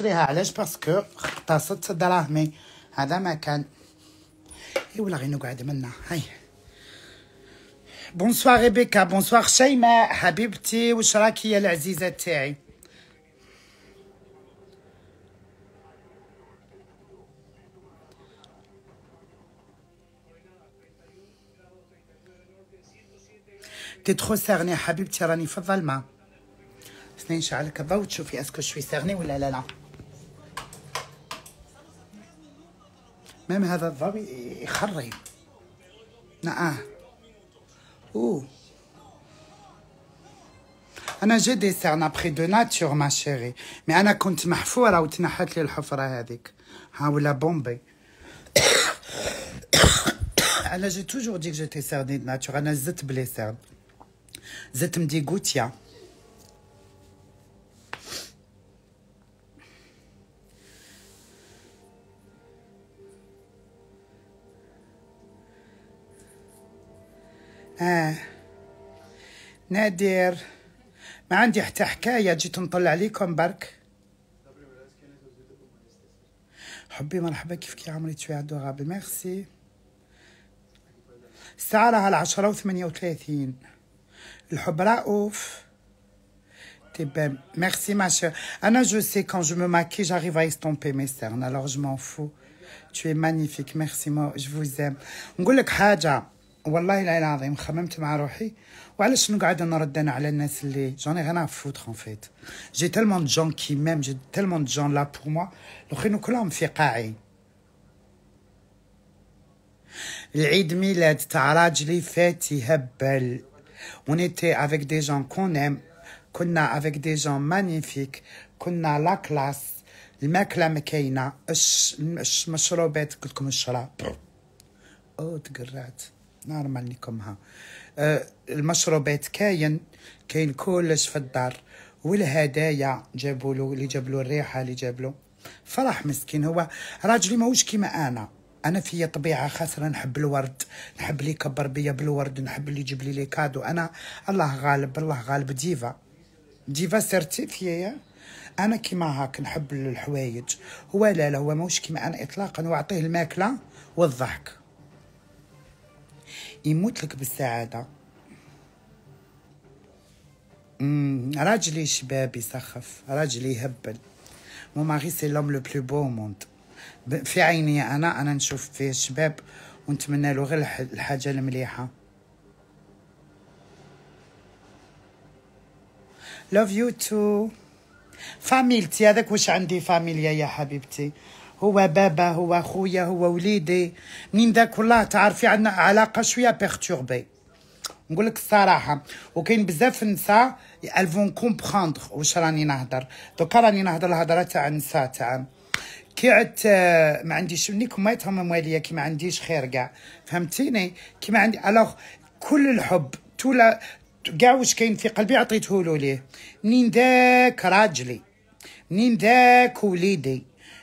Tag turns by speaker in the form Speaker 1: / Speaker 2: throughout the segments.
Speaker 1: شريها علاش باسكو اختصت دراهمي هذا ما كان اي ولا غير نقعد منا هاي بونسوار ريبيكا بونسوار شيماء حبيبتي واش راكي يا العزيزه تاعي تي تخو سيرني حبيبتي راني في الظلمه سنين شعلك الضوء تشوفي اسكو شوي سيرني ولا لا لا ميم هذا الظبي يخري نعم اوه انا جي دي بخي ابخي دو ناتور ما شيري مي انا كنت محفوره وتنحت لي الحفره هذيك ها ولا بومبي انا جي توجور ديك جيتي تي سيرني دو ناتور انا زدت بلي سيرن زدت غوتيا آه. نادر ما عندي حتى حكاية جيت نطلع عليكم برك حبي مرحبا كيفك يا عمري عدو غابي ميرسي الساعة راها العشرة وثمانية وثلاثين الحب رأوف تبان ميرسي ما انا جو سي كون جو مو ماكي جاريف ا استومبي مي سيرن الوغ جو مان فو tu es magnifique merci moi je vous aime نقول لك حاجه والله العلي العظيم خممت مع روحي وعلاش نقعد نرد انا على الناس اللي جوني غير فوت اون فيت جي تالمون جون كي ميم جي تالمون جون لا بو موا الاخرين كلهم في قاعي العيد ميلاد تاع راجلي فات يهبل ونيتي افيك دي جون كون ام كنا افيك دي جون مانيفيك كنا لا كلاس الماكله مكاينه الشمشروبات قلت لكم الشراب او تقرعت نورمال عليكمها آه المشروبات كاين كاين كلش في الدار والهدايا جابوا له اللي جاب له الريحه اللي جاب له فرح مسكين هو راجلي ماهوش كيما انا انا فيا طبيعه خاسره نحب الورد نحب اللي يكبر بيا بالورد نحب اللي يجيب لي لي كادو انا الله غالب الله غالب ديفا ديفا سيرتيفيه انا كيما هاك نحب الحوايج هو لا لا هو ماهوش كيما انا اطلاقا واعطيه الماكله والضحك يموت لك بالسعادة مم. راجلي شباب يسخف راجلي يهبل مو ماغي سي لوم لو بلو بو موند في عيني انا انا نشوف فيه الشباب ونتمنى له غير الحاجه المليحه love you too فاميلتي هذاك واش عندي فاميليا يا حبيبتي هو بابا هو خويا هو وليدي منين ذاك والله تعرفي عندنا علاقه شويه بيرتوربي نقول لك الصراحه وكاين بزاف النساء الفون كومبخوندغ واش راني نهضر دوكا راني نهضر الهضره تاع النساء تاع كي عدت آه، ما عنديش مني ما يتهمم عليا كي ما عنديش خير كاع فهمتيني كي ما عندي الوغ كل الحب تولا كاع واش كاين في قلبي عطيته له ليه منين ذاك راجلي منين ذاك وليدي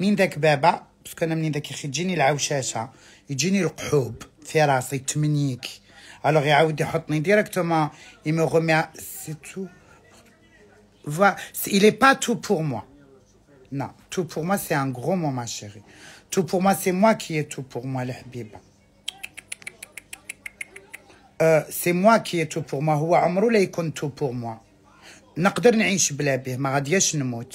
Speaker 1: من ذاك بابا باسكو انا من ذاك يخي تجيني العوشاشه يجيني القحوب في راسي تمنيك الوغ يعاود يحطني ديريكتومون يمي غومي سي تو فوا سي إلي با تو بور موا نو تو بور موا سي ان غرو مو ما شيري تو بور موا سي موا كي تو بور موا الحبيبه سي موا كي تو بور موا هو عمرو لا يكون تو بور موا نقدر نعيش بلا بيه ما غادياش نموت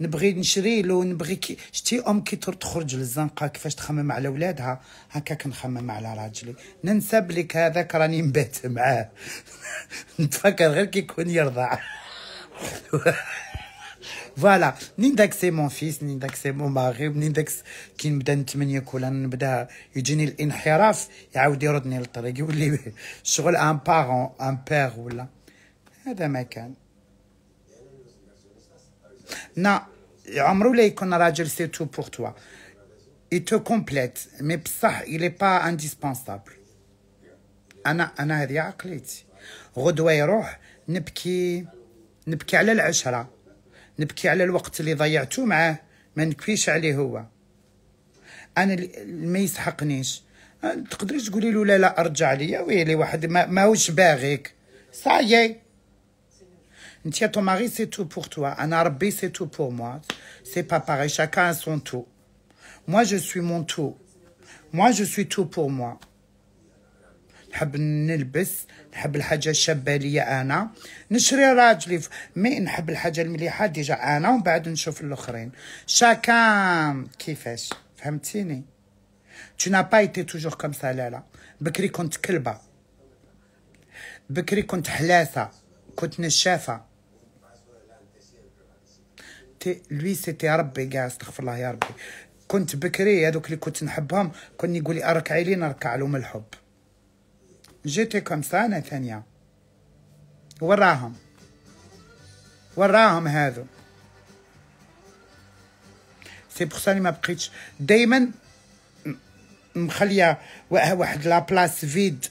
Speaker 1: نبغي نشري له نبغي كي شتي ام كي تخرج للزنقه كيفاش تخمم على ولادها هكا كنخمم على راجلي ننسى بليك هذاك راني نبات معاه نتفكر غير كي يكون يرضع فوالا منين داك سي مون فيس منين داك سي مون ماغي منين داك كي نبدا نتمنى ولا نبدا يجيني الانحراف يعاود يردني للطريق يولي شغل ان بارون ان بير ولا هذا ما كان نا عمرو لا يكون راجل سي تو بور توا اي تو كومبليت مي بصح الي با انديسبونسابل انا انا هذه عقليتي غدوه يروح نبكي نبكي على العشره نبكي على الوقت اللي ضيعته معاه ما نكفيش عليه هو انا ما يسحقنيش تقدريش تقولي له لا لا ارجع ليا ويلي واحد ما, ماهوش باغيك صايي Tiens, ton mari, c'est tout pour toi. Un arbi, c'est tout pour moi. C'est pas pareil. Chacun a son tout. Moi, je suis mon tout. Moi, je suis tout pour moi. نحب نلبس نحب الحاجة الشابة ليا أنا نشري راجلي مي نحب الحاجة المليحة ديجا أنا ومن بعد نشوف الآخرين شاكان كيفاش فهمتيني tu n'as pas été toujours comme ça لالا بكري كنت كلبة بكري كنت حلاسة كنت نشافة تي لوي سيتي ربي كاع استغفر الله يا ربي كنت بكري هذوك اللي كنت نحبهم كان يقول لي اركعي لي نركع لهم الحب جيتي كوم سا انا ثانيه وراهم وراهم هادو سي بوغ سا ما بقيتش دائما مخليه واحد لا بلاص فيد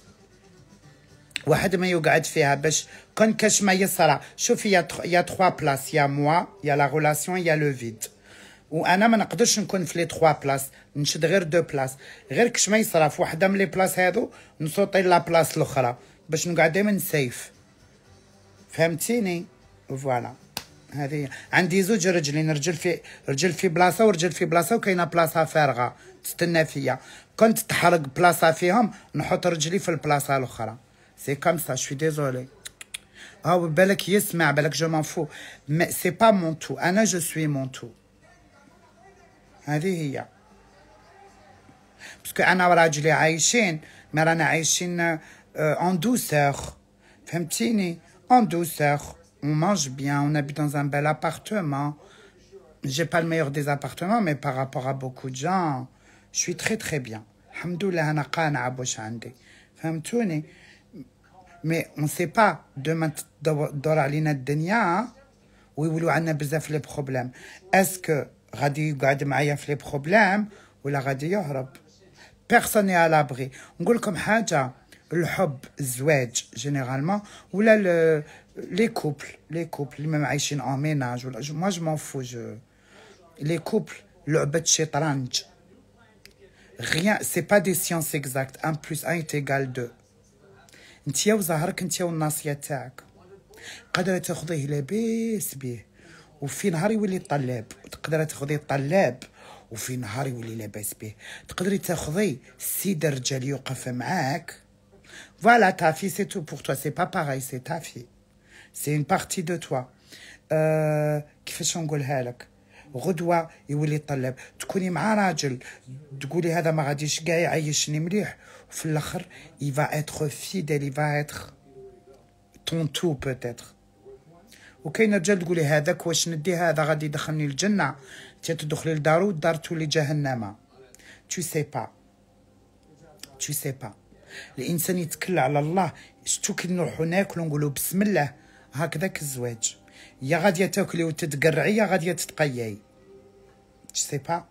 Speaker 1: واحد ما يقعد فيها باش كون كاش ما يصرع شوفي يا يا تخوا بلاص يا موا يا لا غولاسيون يا لو فيد وانا ما نقدرش نكون في لي تخوا بلاص نشد غير دو بلاص غير كش ما يصرع في وحده من لي بلاص هادو نسوطي لا بلاص الاخرى باش نقعد دايما سيف فهمتيني فوالا هذه عندي زوج رجلين رجل في رجل في بلاصه ورجل في بلاصه وكاينه بلاصه فارغه تستنى فيا كنت تحرق بلاصه فيهم نحط رجلي في البلاصه الاخرى C'est comme ça, je suis désolée. Ah oui, mais ah, belle que je m'en fous. Mais c'est pas mon tout. Anna, ah, je suis mon tout. Parce que باسكو je وراجلي mais ما رانا عايشين en douceur. فهمتيني En douceur. on mange bien, on habite dans un bel appartement. J'ai pas le meilleur des appartements, mais par rapport à beaucoup de gens, je suis très très bien. Alhamdoulilah, ana qana'a bouch عندي mais on ne sait pas demain dans la de où il y a des problèmes. Est-ce que radio garde maïf les problèmes ou la radio Europe? Personne n'est à l'abri. On dit comme haja le hub zwej généralement ou là les couples les couples même aïchin en ménage moi je m'en fous les couples le bête rien n'est pas des sciences exactes un plus un est égal à deux انت وزهرك انت والناصيه تاعك قادره تاخذيه لاباس بيه وفي نهار يولي طلاب تقدري تاخذي طلاب وفي نهار يولي لاباس بيه تقدري تاخذي سيد الرجال يوقف معاك فوالا تافي سي تو بور توا سي با باغاي سي تافي سي اون بارتي دو توا أه كيفاش نقولها لك غدوه يولي يطلب تكوني مع راجل تقولي هذا ما غاديش كاع يعيشني مليح وفي الاخر يفا اتر فيديل يفا اتر طون تو بوتيتر وكاين رجال تقولي هذاك واش ندي هذا غادي يدخلني الجنه انت تدخلي لدارو الدار تولي جهنم تو سي با تو سي با الانسان يتكل على الله شتو كي نروحو ناكلو نقولو بسم الله هكذاك الزواج يا غادي تاكلي وتتقرعي يا غادي تتقيي سي با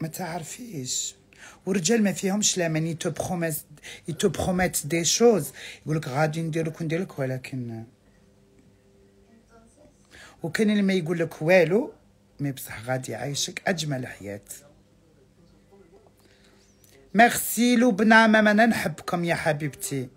Speaker 1: ما تعرفيش والرجال ما فيهمش لا من يتو بروميس يتو بروميت دي شوز يقول لك غادي ندير لك وندير لك ولكن وكان اللي ما يقول لك والو مي بصح غادي يعيشك اجمل حياه ميرسي لبنى ماما انا نحبكم يا حبيبتي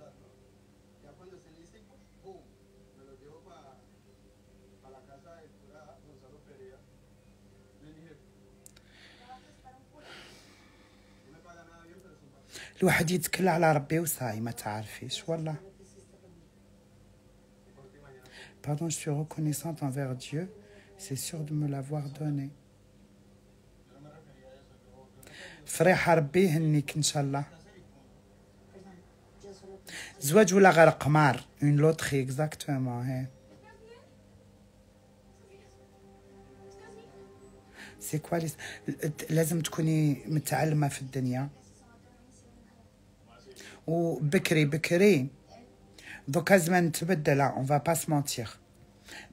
Speaker 1: الواحد يتكل على ربي وصاي ما تعرفيش والله Pardon, je suis reconnaissante envers Dieu. C'est sûr de me l'avoir donné. فريح ربي يهنيك ان شاء الله زواج ولا غير قمار اون لوتري اكزاكتومون هي سي كوا لازم تكوني متعلمه في الدنيا وبكري بكري دوكا زمان تبدل اون فا با سمونتيغ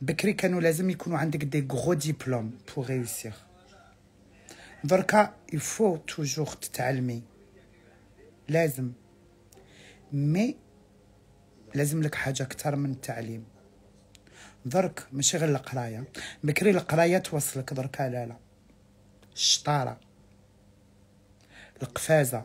Speaker 1: بكري كانوا لازم يكونوا عندك دي غرو ديبلوم بو ريوسيغ دركا يفو توجور تتعلمي لازم مي لازم لك حاجه اكثر من التعليم درك ماشي غير القرايه بكري القرايه توصلك دركا لا لا الشطاره القفازه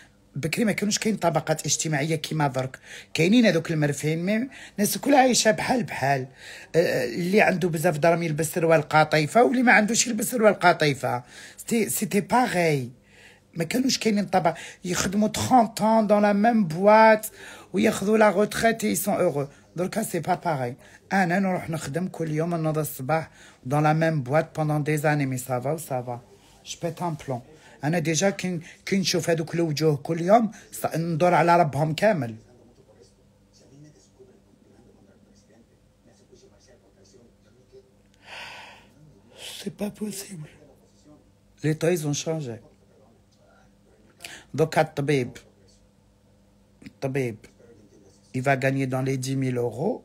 Speaker 1: بكري ما كانوش كاين طبقات اجتماعيه كيما درك كاينين هذوك المرفهين الناس كلها عايشه بحال بحال أه، اللي عنده بزاف درهم يلبس سروال قاطيفه واللي ما عندوش يلبس سروال قاطيفه سيتي باغي ما كانوش كاينين طبقه يخدموا 30 طون دون لا ميم بواط وياخذوا لا روتريت اي سون اورو دركا سي با باغي انا نروح نخدم كل يوم نوض الصباح دون لا ميم بواط بوندون دي زاني مي سافا و سافا جو بيت ان بلون انا ديجا كي نشوف هذوك de كل يوم ندور C'est pas possible. Les temps, ils ont changé. Donc, à Tabib, Tabib, il va gagner dans les 10 000 euros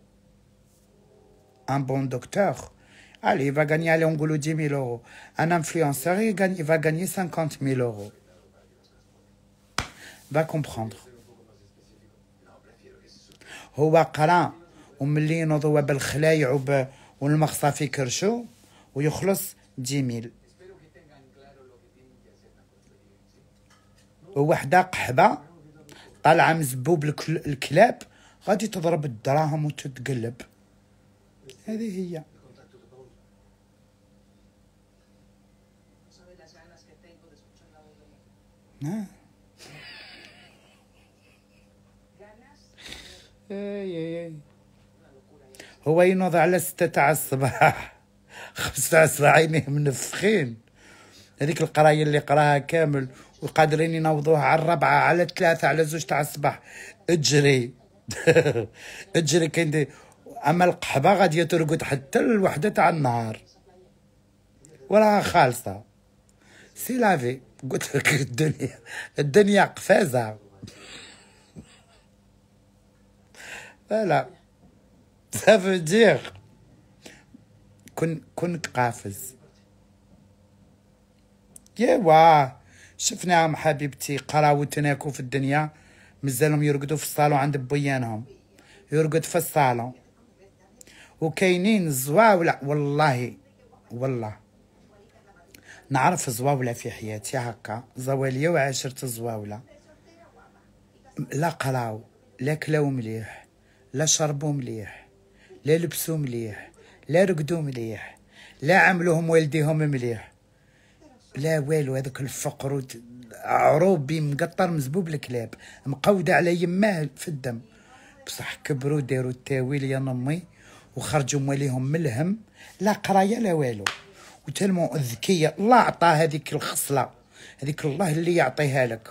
Speaker 1: un bon docteur. Allez, il va gagner à Léongoulou 10 000 euros. Un influenceur, il, gagne, il va gagner 50 000 euros. Va comprendre. هو قرا وملي ينوض هو بالخلايع وب... والمخصى في كرشو ويخلص ديميل وحدة قحبة طالعة مزبوب الكلاب غادي تضرب الدراهم وتتقلب هذه هي اي اي هو ينوض على ستة تاع الصباح خمسة تاع الصباح عينيه منفخين هذيك القراية اللي قراها كامل وقادرين ينوضوها على الربعة على الثلاثة على زوج تاع الصباح اجري اجري كنت اما القحبة غادية ترقد حتى الوحدة تاع النهار وراها خالصة سي لافي قلت لك الدنيا الدنيا قفازة فلا سافو دير كن قافز يوا شفناهم حبيبتي قراو وتناكوا في الدنيا مازالهم يرقدوا في الصالون عند بيانهم يرقد في الصالون وكاينين زواولا والله والله نعرف زواولة في حياتي هكا زوالية وعشرة زواولة لا قراو لا كلاو مليح لا شربو مليح لا لبسو مليح لا رقدو مليح لا عملوهم والديهم مليح لا والو هذاك الفقر عروبي مقطر مزبوب الكلاب مقودة على يماه في الدم بصح كبروا داروا التاويل يا نمي وخرجوا مواليهم من الهم لا قرايه لا والو وتلمو ذكيه الله أعطاه هذيك الخصله هذيك الله اللي يعطيها لك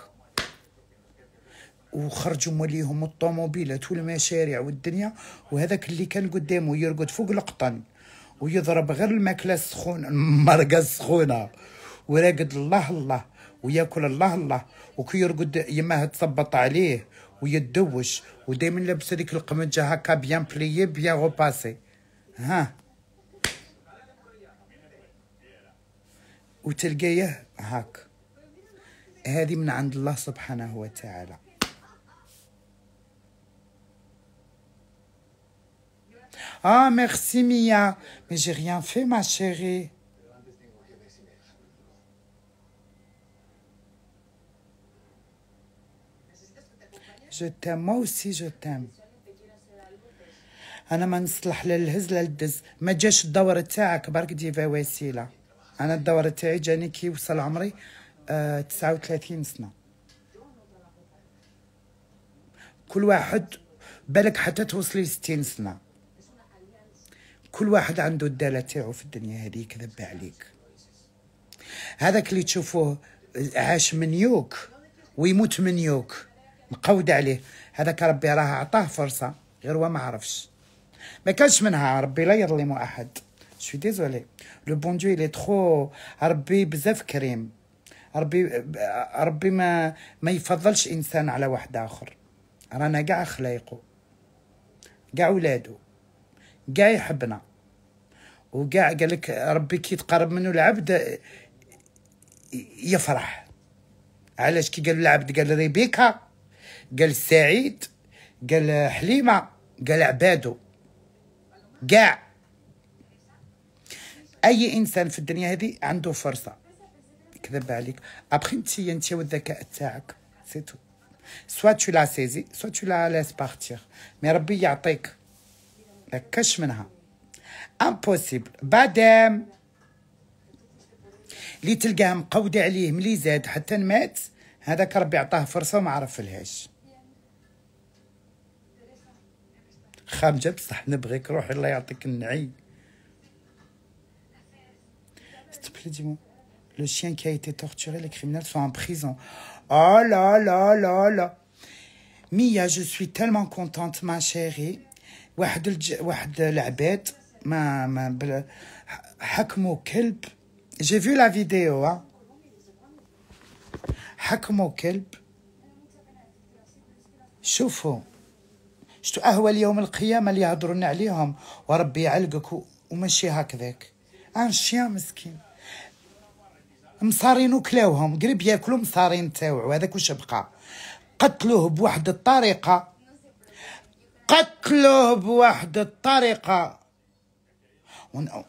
Speaker 1: وخرجوا موليهم الطوموبيلات والمشاريع والدنيا وهذاك اللي كان قدامه يرقد فوق القطن ويضرب غير الماكله السخونه المرقه السخونه وراقد الله الله وياكل الله الله وكي يرقد يماه تثبط عليه ويدوش ودائما لابس هذيك القمجه هكا بيان بليي بيان غوباسي ها وتلقايه هاك هذه من عند الله سبحانه وتعالى اه ميرسي ميا مي جي ريان في ما شيري جو t'aime, moi سي جو تام انا ما نصلح لا الهز لا الدز ما جاش الدور تاعك برك ديفا وسيله انا الدوره تاعي جاني كي وصل عمري آه 39 سنه كل واحد بالك حتى توصلي 60 سنه كل واحد عنده الداله تاعو في الدنيا هذه يكذب عليك هذاك اللي تشوفوه عاش من يوك ويموت من يوك مقود عليه هذاك ربي راه عطاه فرصه غير هو ما عرفش ما كانش منها ربي لا يظلم احد Je suis désolé. Le bon Dieu, il est trop. ربي بزاف كريم. ربي ربي ما ما يفضلش انسان على واحد اخر. رانا كاع خلايقو. كاع ولادو. كاع يحبنا. وكاع قال لك ربي كي تقرب منه العبد يفرح. علاش كي قال العبد قال ريبيكا قال سعيد قال حليمه قال عبادو كاع اي انسان في الدنيا هذه عنده فرصه كذب عليك ابخي انت انت والذكاء تاعك سي تو سوا تو لا سيزي سوا تو لا لاس بارتيغ مي ربي يعطيك لكش منها امبوسيبل بعدام اللي تلقاه مقودة عليه ملي زاد حتى مات هذاك ربي عطاه فرصة وما عرفلهاش خامجة بصح نبغيك روحي الله يعطيك النعي S'il te plaît, dis-moi. Le chien qui a été torturé, les criminels sont en prison. Oh là là là là. Mia, je suis tellement contente, ma chérie. ma ma hakmo J'ai vu la vidéo, hein. hakmo kelb شوفوا شتو قهوة اليوم القيامة اللي يهضرون عليهم وربي يعلقك وماشي هكذاك ان شيان مسكين مصارين وكلاوهم قريب ياكلوا مصارين تاوعو هذاك واش بقى قتلوه بواحد الطريقه قتلوه بواحد الطريقه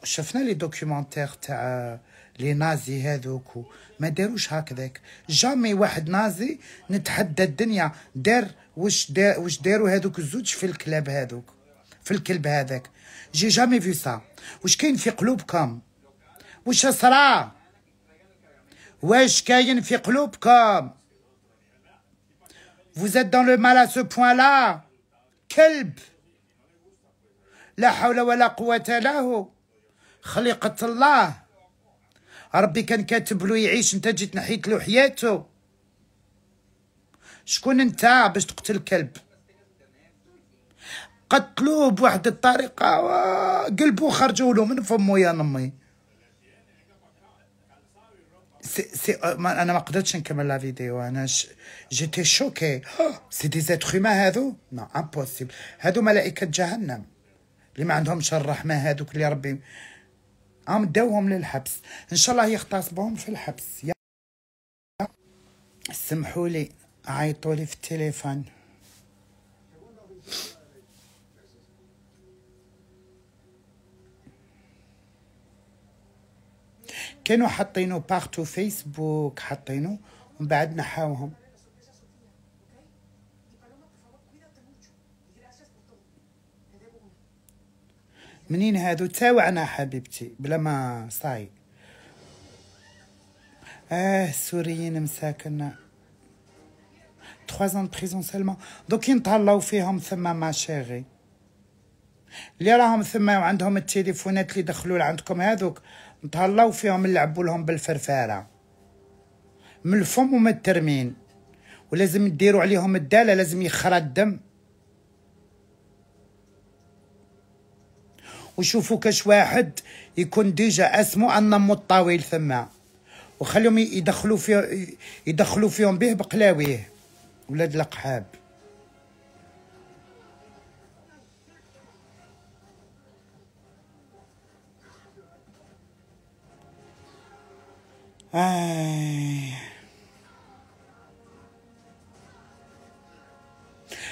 Speaker 1: شفنا لي دوكيومونتير تاع لي نازي هذوك ما داروش هكذاك جامي واحد نازي نتحدى الدنيا دار واش دار واش داروا هذوك الزوج في الكلاب هذوك في الكلب هذاك جي جامي في سا واش كاين في قلوبكم واش صرا واش كاين في قلوبكم Vous êtes dans le mal à ce point-là. كلب لا حول ولا قوة له خليقة الله ربي كان كاتب له يعيش انت جيت نحيت له حياته شكون انت باش تقتل كلب قتلوه بواحد الطريقة قلبو خرجوا له من فمو يا نمي سي euh, انا ما قدرتش نكمل لا فيديو انا ش... جيتي شوكي سي دي زيتر هما هادو نو امبوسيبل هادو ملائكه جهنم اللي ما عندهمش الرحمه هادوك اللي ربي عم داوهم للحبس ان شاء الله يغتصبهم في الحبس يا... سمحوا لي عيطوا لي في التليفون كانوا حاطينو بارتو فيسبوك حاطينه ومن بعد نحاوهم منين هادو تاوعنا حبيبتي بلا ما صاي اه السوريين مساكن تخوا زون بريزون سالمون دوك ينطهلاو فيهم ثما ما شاغي اللي راهم ثما وعندهم التليفونات اللي دخلوا لعندكم هذوك تهلاو فيهم نلعبوا لهم بالفرفاره من الفم ومن الترمين ولازم ديروا عليهم الداله لازم يخرى الدم وشوفوا كاش واحد يكون ديجا اسمو النم الطويل ثما وخليهم يدخلوا فيه يدخلوا فيهم به بقلاويه ولاد القحاب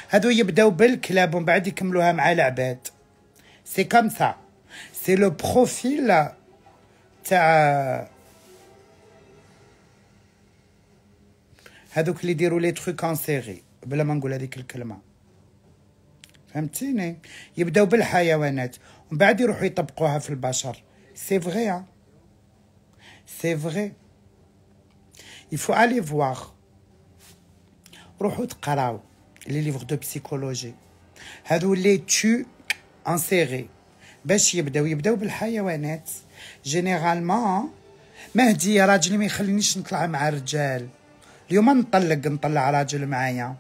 Speaker 1: هادو يبداو بالكلاب ومن بعد يكملوها مع العباد سي كوم سا سي لو بروفيل تاع هادوك اللي يديروا لي تروك ان سيري بلا ما نقول هذيك الكلمه فهمتيني يبداو بالحيوانات ومن بعد يروحوا يطبقوها في البشر سي فغي سي فغي il faut aller voir روحوا تقراو لي ليفغ دو بسيكولوجي هادو لي تو انسيري باش يبداو يبداو بالحيوانات جينيرالمون مهدي يا راجلي ما يخلينيش نطلع مع الرجال اليوم نطلق نطلع راجل معايا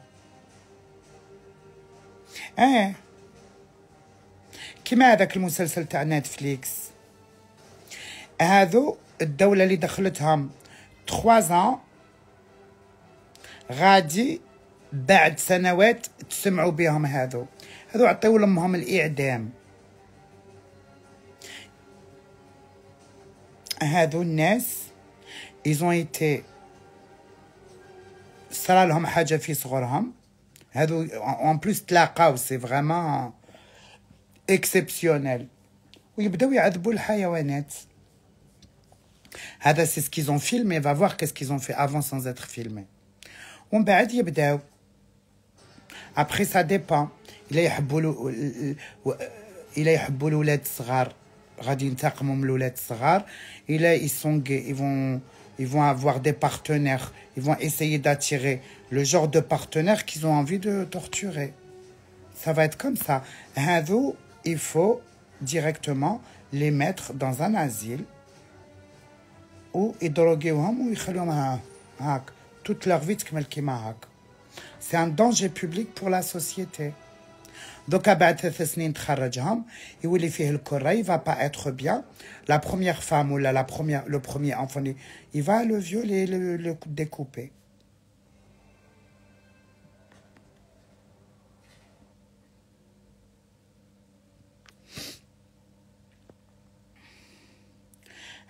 Speaker 1: اه كيما هذاك المسلسل تاع نتفليكس هادو الدولة اللي دخلتهم 3 ans غادي بعد سنوات تسمعوا بهم هذو هذو عطيو لامهم الاعدام هذو الناس ايزون ايتي صرا لهم حاجه في صغرهم هذو اون بلوس تلاقاو سي فريمون اكسبسيونيل ويبداو يعذبوا الحيوانات c'est ce qu'ils ont filmé, va voir qu'est-ce qu'ils ont fait avant sans être filmés. Après, ça dépend. Euh, ils sont gays, ils vont, avoir des partenaires, ils vont essayer d'attirer le genre de partenaires qu'ils ont envie de torturer. Ça va être comme ça. Il faut directement les mettre dans un asile ou ils droguaient ou ils toute leur vie comme C'est un danger public pour la société. Donc, après trois années de travail, il voulait faire le corail, il va pas être bien. La première femme ou la première, le premier enfant, il va le violer, le découper.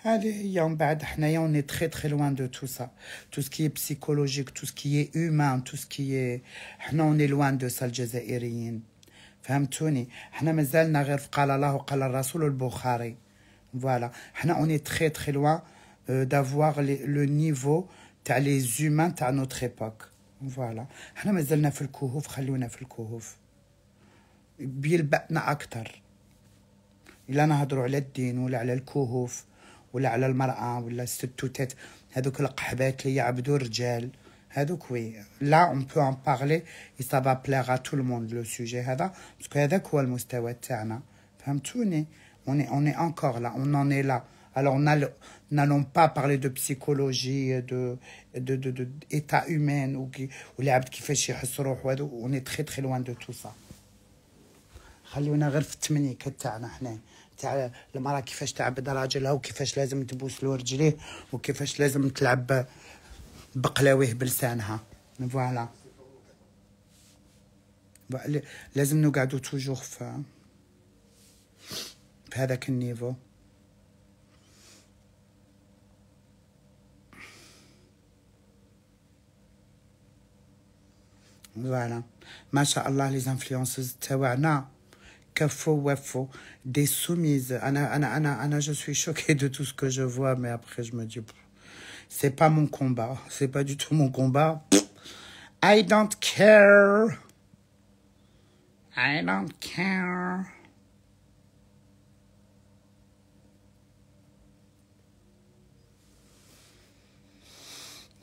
Speaker 1: on est très très loin de tout ça. Tout ce qui est psychologique, tout ce qui est humain, tout ce qui est... On est loin de ça, les فهمتوني حنا مازالنا غير في قال الله وقال الرسول البخاري فوالا حنا اوني تري تري très loin d'avoir le niveau تاع لي humains تاع notre époque فوالا حنا مازالنا في الكهوف خلونا في الكهوف بيلبقنا اكثر الا نهضروا على الدين ولا على الكهوف ولا على المراه ولا الستوتات هذوك القحبات اللي يعبدوا الرجال هذوك وي لا اون بو ان بارلي اي سا با ا تو لو موند لو سوجي هذا باسكو هذاك هو المستوى تاعنا فهمتوني on est, اون est encore là, on en est là. Alors, n'allons pas parler de psychologie, de, de, de, de état humain, ou, ou les abd qui fait chez on est très très loin de tout ça. خلونا غير في التمنيكات تاعنا حنا تاع المراه كيفاش تعبد راجلها وكيفاش لازم تبوس له رجليه وكيفاش لازم تلعب بقلاويه بلسانها فوالا لازم نقعدو توجور في بهذاك النيفو فوالا ما شاء الله لي زانفلونسوز تاعنا Kafo Wafo, des soumises. Anna, Anna, Anna, Anna, je suis choquée de tout ce que je vois, mais après, je me dis, c'est pas mon combat. C'est pas du tout mon combat. I don't care. I don't care.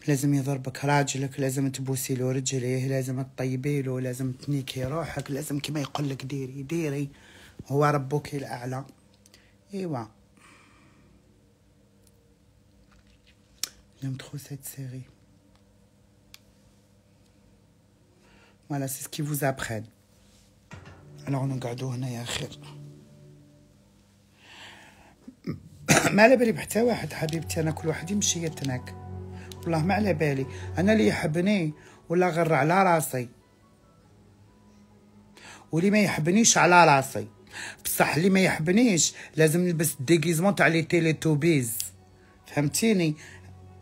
Speaker 1: لازم يضربك راجلك لازم تبوسي له رجليه لازم تطيبي له لازم تنيكي روحك لازم كما يقول لك ديري ديري هو ربك الاعلى ايوا جيم ترو سيت سيري فوالا سي سكي فوز vous الوغ نقعدو هنا يا خير. ما على بالي بحتى واحد حبيبتي انا كل واحد يمشي يتناك والله ما على بالي انا اللي يحبني ولا غير على راسي واللي ما يحبنيش على راسي بصح اللي ما يحبنيش لازم نلبس ديغيزمون تاع لي تيلي توبيز فهمتيني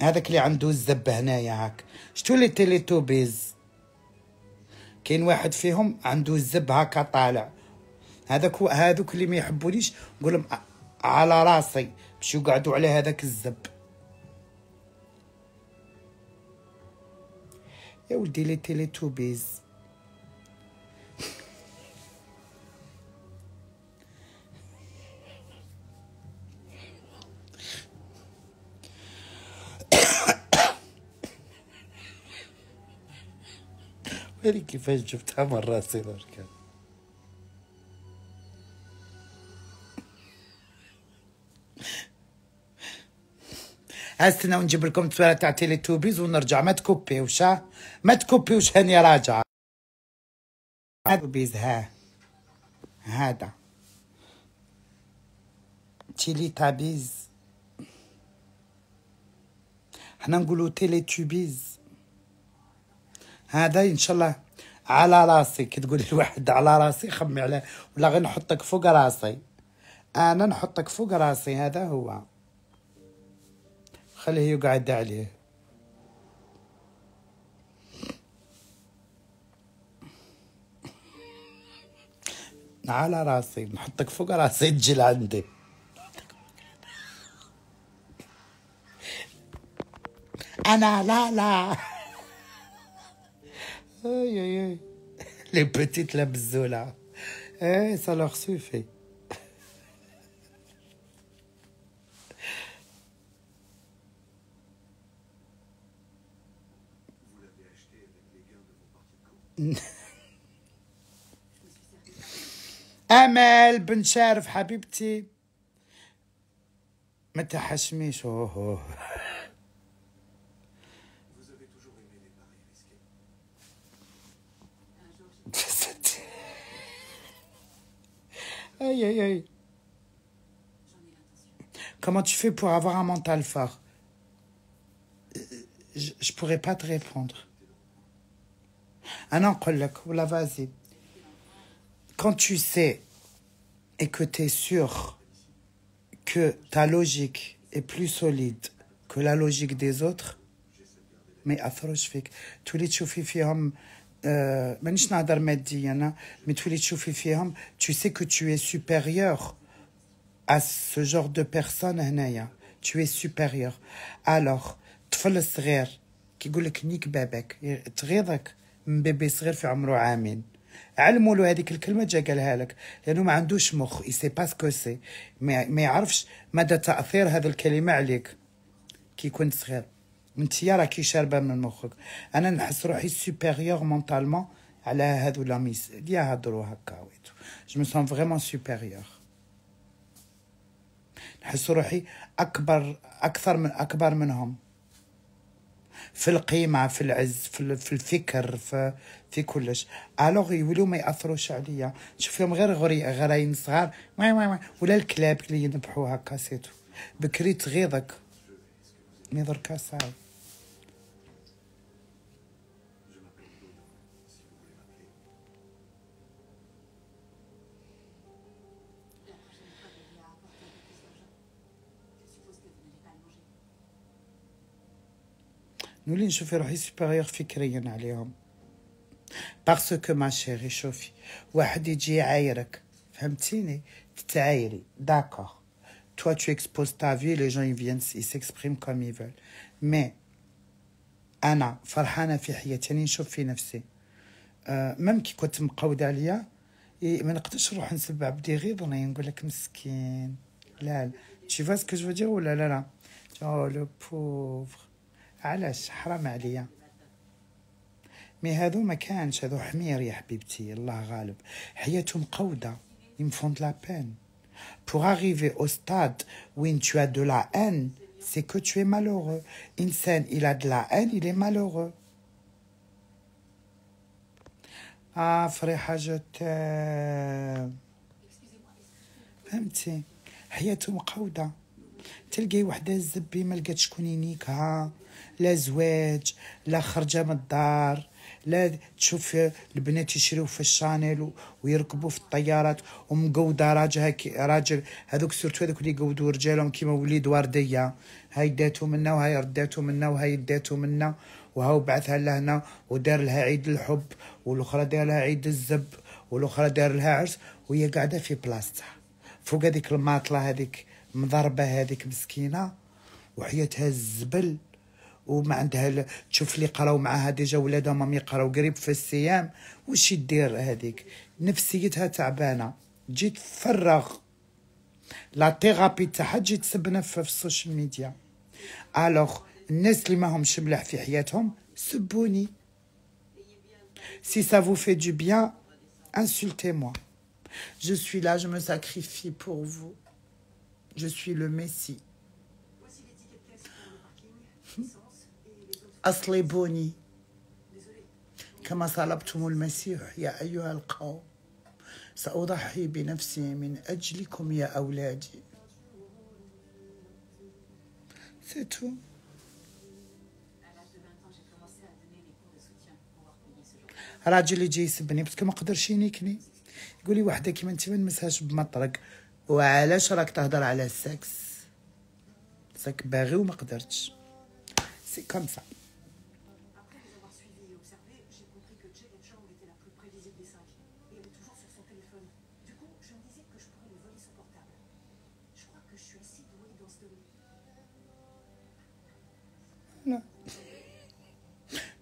Speaker 1: هذاك اللي عنده الزب هنايا هاك شتو لي تيلي توبيز كاين واحد فيهم عنده الزب هاكا طالع هذاك هذوك اللي ما يحبونيش نقولهم على راسي باش يقعدوا على هذاك الزب e o dele tele to bes Very good, first of time, I'm هستنا ونجيب لكم التصويره تاع تيلي توبيز ونرجع ما تكوبيوش ما تكوبيوش هاني راجعه توبيز ها هذا تيلي تابيز حنا نقولوا تيلي توبيز هذا ان شاء الله على راسي كي تقول الواحد على راسي خمي على ولا غير نحطك فوق راسي انا نحطك فوق راسي هذا هو خليه يقعد عليه على راسي نحطك فوق راسي تجي لعندي انا لا لا اي اي اي لي بتيت لابزولا اي سا سوفي امال بن شارف حبيبتي ما تحشميش اوه Aïe, aïe, aïe. Comment tu fais pour avoir un mental fort euh, euh, Je ne pourrais pas te répondre. انا نقول لك ولا فازي quand tu sais et que tu es sûr que ta logique est plus solide que la logique des autres mais ياثروش fik تولي tchoufi fihom آه مانيش نهضر ماديا انا مي تولي تشوفي فيهم tu sais que tu es supérieur à ce genre de personne هنايا tu es supérieur alors الطفل qui كيقول لك نيك بابك تغيظك من بيبي صغير في عمره عامين علموا له هذيك الكلمه جا قالها لك لانه ما عندوش مخ اي سي با سكو سي ما يعرفش مدى تاثير هذه الكلمه عليك كي كنت صغير انت راكي شاربه من مخك انا نحس روحي سوبيريور مونتالمون على هذو لا ميس اللي يهضروا هكا ويتو جو مي سون فريمون سوبيريور نحس روحي اكبر اكثر من اكبر منهم في القيمه في العز في, في الفكر في في كلش الوغ يوليو ما ياثروش عليا نشوف فيهم غير غري غراين صغار واي واي ولا الكلاب اللي ينبحوا هكا سيتو بكري تغيضك مي دركا صعيب نولي نشوفي روحي سوبيريور فكريا عليهم باسكو ما شيري شوفي واحد يجي يعايرك فهمتيني تتعايري داكوغ توا تو اكسبوز تا في لي جون يفيان viennent كوم يفول مي انا فرحانه في حياتي يعني نشوف في نفسي أه ميم كي كنت مقوده عليا ما نقدرش نروح نسب عبدي غير ضني نقول لك مسكين لا لا تشوف اسكو جو ولا لا لا او لو بوفر على حرام عليا مي هادو ما كانش هادو حمير يا حبيبتي الله غالب حياتهم قوده ils me font de pour arriver au stade où tu as de la haine c'est que tu es malheureux انسان il a de la haine il est malheureux اه فريحه جات فهمتي حياتهم قوده تلقاي وحده الزبي ما لقات شكون ينيكها لا زواج لا خرجه من الدار لا تشوف البنات يشريو في الشانيل ويركبوا في الطيارات ومقوده راجها راجل هذوك سورتو هذوك اللي يقودوا رجالهم كيما وليد ورديه هاي داتو منا وهاي رداتو منا وهاي داتو منا وهاو بعثها لهنا ودار لها عيد الحب والاخرى دار لها عيد الزب والاخرى دار لها عرس وهي قاعده في بلاصتها فوق هذيك الماطله هذيك مضربه هذيك مسكينه وحياتها الزبل وما عندها تشوف اللي قراو معاها ديجا ولادها مام يقراو قريب في الصيام واش يدير هذيك نفسيتها تعبانه تجي تفرغ لا تيرابي تاعها تجي تسبنا في السوشيال ميديا الوغ الناس اللي ماهمش ملاح في حياتهم سبوني سي سا فو في دو بيان انسولتي موا جو سوي لا جو مو ساكريفي بور فو جو سوي لو ميسي أصلبوني كما صلبتم المسيح يا أيها القوم سأضحي بنفسي من أجلكم يا أولادي ستو راجل اللي جاي يسبني باسكو ما قدرش ينيكني يقول لي وحده كيما انت ما نمسهاش بمطرق وعلاش راك تهضر على السكس ساك باغي وما قدرتش سي كوم سا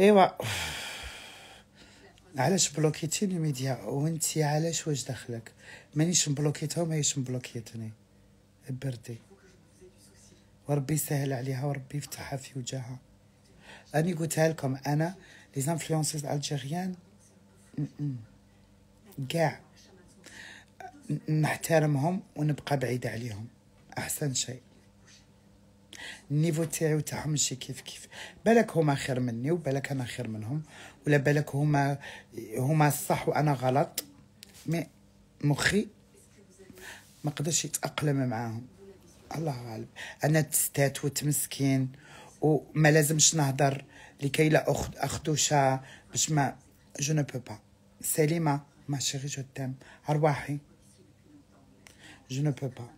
Speaker 1: ايوا علاش بلوكيتي الميديا وانت علاش واش دخلك مانيش مبلوكيتها هيش مبلوكيتني بردي وربي يسهل عليها وربي يفتحها في وجهها راني قلتها لكم انا لي زانفلونسيز الجيريان كاع نحترمهم ونبقى بعيده عليهم احسن شيء النيفو تاعي وتاعهم ماشي كيف كيف بالك هما خير مني وبالك انا خير منهم ولا بالك هما هما الصح وانا غلط مي مخي ما قدرش يتاقلم معاهم الله غالب انا تستات وتمسكين وما لازمش نهضر لكي لا اخذ اخدوشا باش ما جو نو بو با سليمه ما شيغي جو تام ارواحي جو نو بو با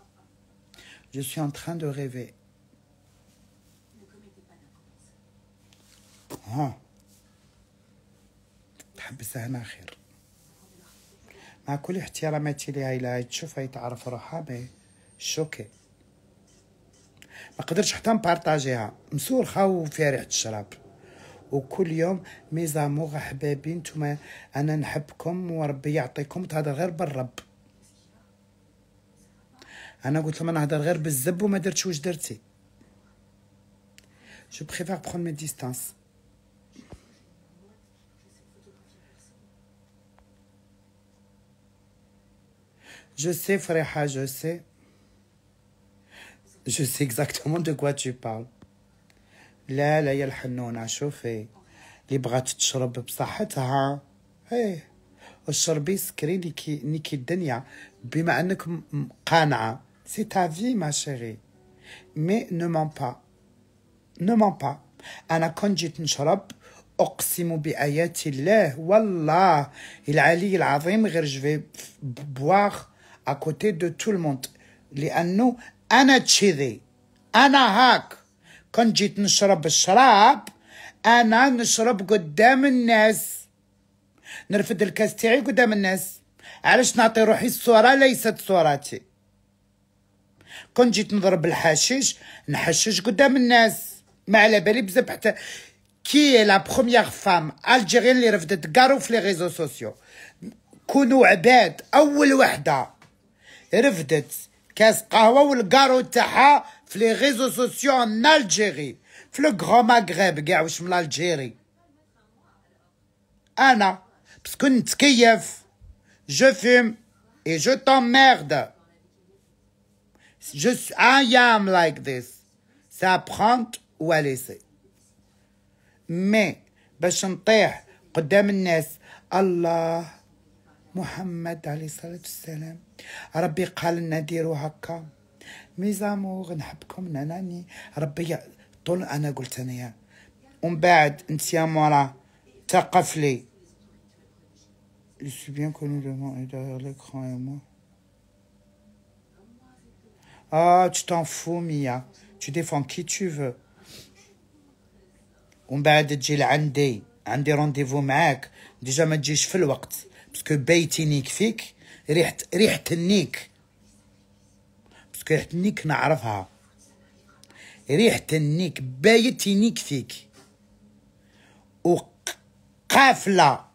Speaker 1: je suis en train de rêver. ها تحبسها هنا خير مع كل احتراماتي لها الا هاي تشوفها تعرف روحها مي شوكي ما قدرتش حتى نبارطاجيها مسورخه وفي ريحه الشراب وكل يوم ميزاموغ احبابي نتوما انا نحبكم وربي يعطيكم تهضر غير بالرب انا قلت لهم انا نهضر غير بالزب وما درتش واش درتي جو بريفير بخون مي ديستانس جو سي فريحه جو سي جو سي اكزاكتومون دو كوا tu بارل لا لا يا الحنونة شوفي اللي بغات تشرب بصحتها ايه وشربي سكري نيكي نيكي الدنيا بما انك قانعة C'est ta vie, ma chérie. Mais ne mens pas. Ne mens pas. أنا كنت جيت نشرب أقسم بآيات الله والله العلي العظيم غير جفي بواغ أكوتي دو تول الموند لأنه أنا تشيذي أنا هاك كون جيت نشرب الشراب أنا نشرب قدام الناس نرفد الكاس تاعي قدام الناس علاش نعطي روحي الصورة ليست صورتي كون جيت نضرب الحشيش نحشش قدام الناس ما على بالي بزاف حتى كي لا بروميير فام الجيريان اللي رفدت كارو في لي ريزو سوسيو كونوا عباد اول وحده رفدت كاس قهوه والكارو تاعها في لي ريزو سوسيو ان الجيري في لو غرو ماغريب كاع واش من الجيري انا باسكو نتكيف جو فيم اي جو ميرد suis, I am like this. C'est à prendre ou à laisser. Mais, باش نطيح قدام الناس الله محمد عليه الصلاة والسلام ربي قال لنا ديروا هكا ميزامور نحبكم ناناني ربي طول انا قلت انايا ومن بعد انت يا مورا تقفلي لي Je suis bien connu de moi et derrière l'écran Ah, tu t'en fous, Mia. Tu défends qui tu veux. ومن بعد تجي لعندي عندي رونديفو معاك ديجا ما تجيش في الوقت باسكو بيتينيك فيك ريحة ريحة النيك باسكو ريحة النيك نعرفها ريحة النيك بايتينيك فيك وقافلة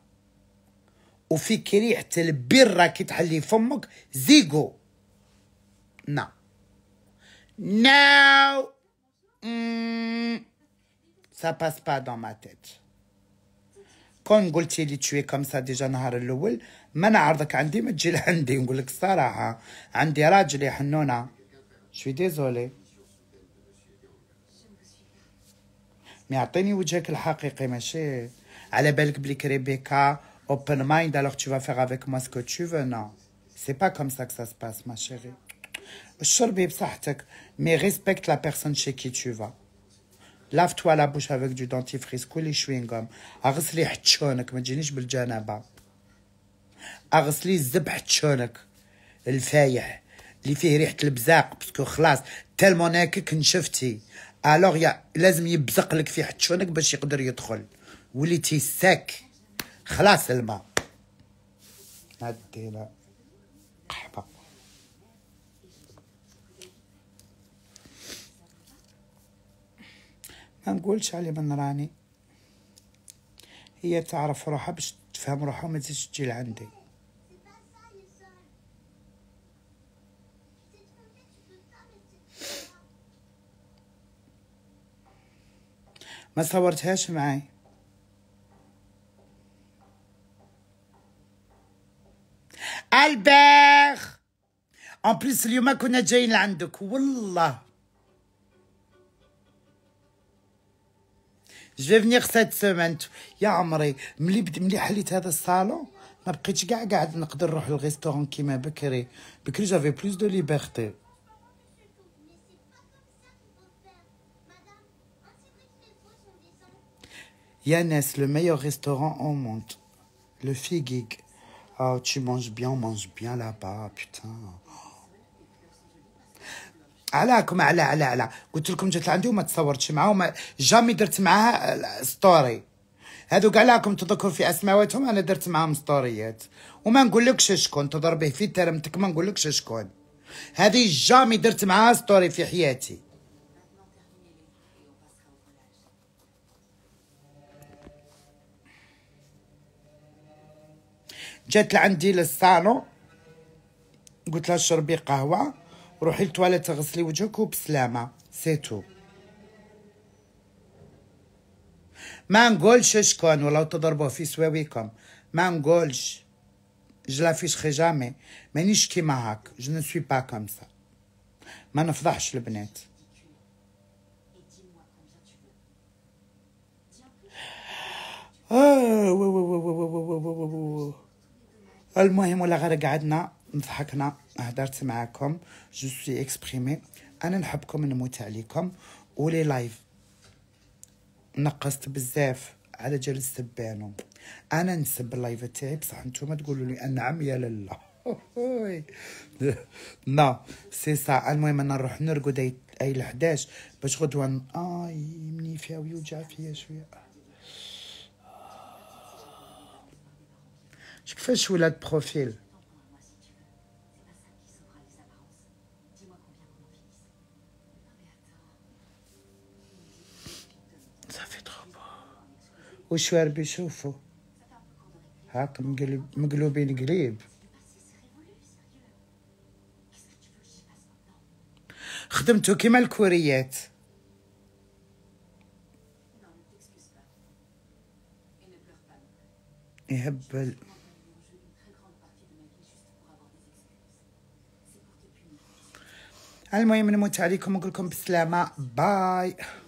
Speaker 1: وفيك ريحة البرة كي تحلي فمك زيكو نعم Non, hmm, ça passe pas dans ma tête. Quand Goldie l'a tué comme ça, déjà dans e le jour maintenant quand il me dit le, quand il me dit on va le faire, quand il a dit non non, je vais te mais a donné au Jack le vrai, ma chérie. Allez, Belk, Blake, Rebecca, Open Mind, alors tu vas faire avec moi ce que tu veux, non C'est pas comme ça que ça se passe, ma chérie. شربي بصحتك مي ريسبكت لا بيرسون شي كي تو فا لافتوا لا بوش افيك دو دونتيفريس كولي شوينغوم اغسلي حتشونك ما تجينيش بالجنابه اغسلي الزب حتشونك الفايح اللي فيه ريحه البزاق باسكو خلاص تالمون هكاك نشفتي الوغ يا لازم يبزق لك في حتشونك باش يقدر يدخل وليتي ساك خلاص الماء هاد نقولش على من راني هي تعرف روحها باش تفهم روحها ما تجيش تجي لعندي ما صورتهاش معاي البير ان بليس اليوم كنا جايين لعندك والله je vais venir cette semaine. Ya amri, mli mli halit hada salon, ma bqitch aller au restaurant nrouh le restaurant Parce bkri. Bkri j'avais plus de liberté. Yannès, le meilleur restaurant au monde. Le Figig. Ah, tu manges bien, on mange bien là-bas, putain. علاكم على على على قلت لكم جات لعندي وما تصورتش معاها وما جامي درت معاها ستوري آه، هادو كاع لكم تذكر في اسماواتهم انا درت معاهم ستوريات وما نقولكش شكون تضر به في ترمتك ما نقولكش شكون هذه جامي درت معاها ستوري في حياتي جات لعندي للصالون قلت لها شربي قهوه روحي للتواليت تغسلي وجهك وبسلامه سيتو ما نقولش شكون ولا تضربوه في سواويكم ما نقولش جلا فيش خجامي مانيش كيما هاك جو نو سوي با comme ما نفضحش البنات المهم ولا غير قعدنا ضحكنا هدرت معاكم جو سوي اكسبريمي انا نحبكم نموت عليكم ولي لايف نقصت بزاف على جال السبانو انا نسب اللايف تاعي بصح نتوما تقولوا لي انعم يا لالا نا سي سا المهم انا نروح نرقد اي اي 11 باش غدوه اي مني فيا ويوجع فيا شويه كيفاش ولاد بروفيل وشوار بيشوفوا هاك مقلب مقلوبين قليب خدمتو كيما الكوريات يهبل المهم نموت عليكم ونقول لكم بالسلامه باي